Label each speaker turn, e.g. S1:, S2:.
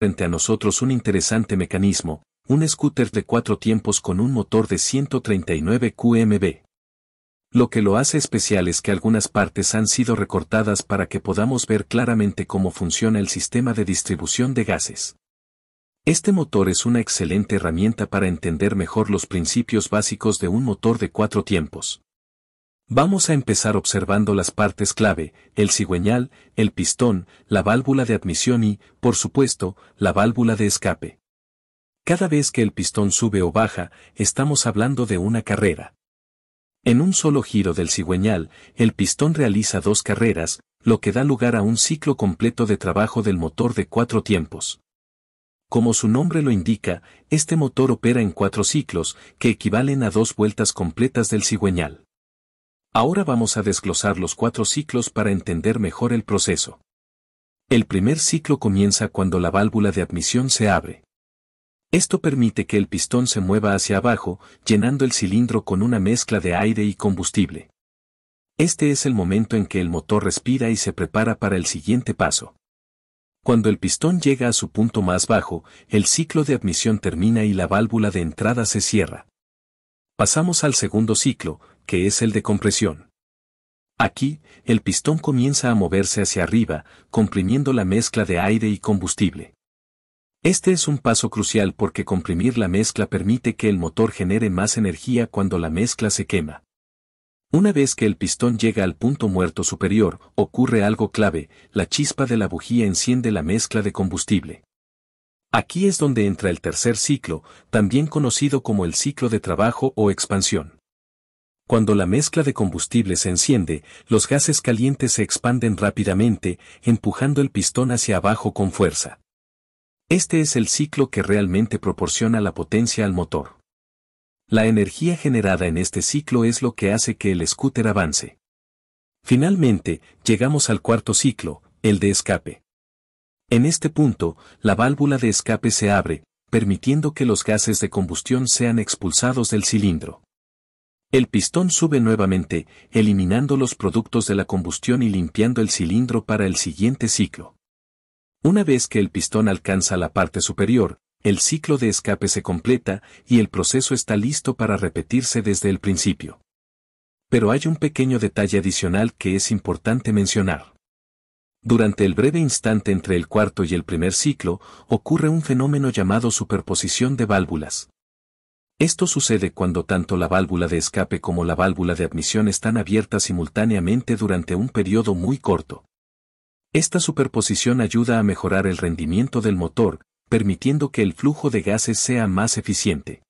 S1: frente a nosotros un interesante mecanismo, un scooter de cuatro tiempos con un motor de 139 QMB. Lo que lo hace especial es que algunas partes han sido recortadas para que podamos ver claramente cómo funciona el sistema de distribución de gases. Este motor es una excelente herramienta para entender mejor los principios básicos de un motor de cuatro tiempos. Vamos a empezar observando las partes clave, el cigüeñal, el pistón, la válvula de admisión y, por supuesto, la válvula de escape. Cada vez que el pistón sube o baja, estamos hablando de una carrera. En un solo giro del cigüeñal, el pistón realiza dos carreras, lo que da lugar a un ciclo completo de trabajo del motor de cuatro tiempos. Como su nombre lo indica, este motor opera en cuatro ciclos, que equivalen a dos vueltas completas del cigüeñal. Ahora vamos a desglosar los cuatro ciclos para entender mejor el proceso. El primer ciclo comienza cuando la válvula de admisión se abre. Esto permite que el pistón se mueva hacia abajo, llenando el cilindro con una mezcla de aire y combustible. Este es el momento en que el motor respira y se prepara para el siguiente paso. Cuando el pistón llega a su punto más bajo, el ciclo de admisión termina y la válvula de entrada se cierra. Pasamos al segundo ciclo, que es el de compresión. Aquí, el pistón comienza a moverse hacia arriba, comprimiendo la mezcla de aire y combustible. Este es un paso crucial porque comprimir la mezcla permite que el motor genere más energía cuando la mezcla se quema. Una vez que el pistón llega al punto muerto superior, ocurre algo clave, la chispa de la bujía enciende la mezcla de combustible. Aquí es donde entra el tercer ciclo, también conocido como el ciclo de trabajo o expansión. Cuando la mezcla de combustible se enciende, los gases calientes se expanden rápidamente, empujando el pistón hacia abajo con fuerza. Este es el ciclo que realmente proporciona la potencia al motor. La energía generada en este ciclo es lo que hace que el scooter avance. Finalmente, llegamos al cuarto ciclo, el de escape. En este punto, la válvula de escape se abre, permitiendo que los gases de combustión sean expulsados del cilindro. El pistón sube nuevamente, eliminando los productos de la combustión y limpiando el cilindro para el siguiente ciclo. Una vez que el pistón alcanza la parte superior, el ciclo de escape se completa y el proceso está listo para repetirse desde el principio. Pero hay un pequeño detalle adicional que es importante mencionar. Durante el breve instante entre el cuarto y el primer ciclo, ocurre un fenómeno llamado superposición de válvulas. Esto sucede cuando tanto la válvula de escape como la válvula de admisión están abiertas simultáneamente durante un periodo muy corto. Esta superposición ayuda a mejorar el rendimiento del motor, permitiendo que el flujo de gases sea más eficiente.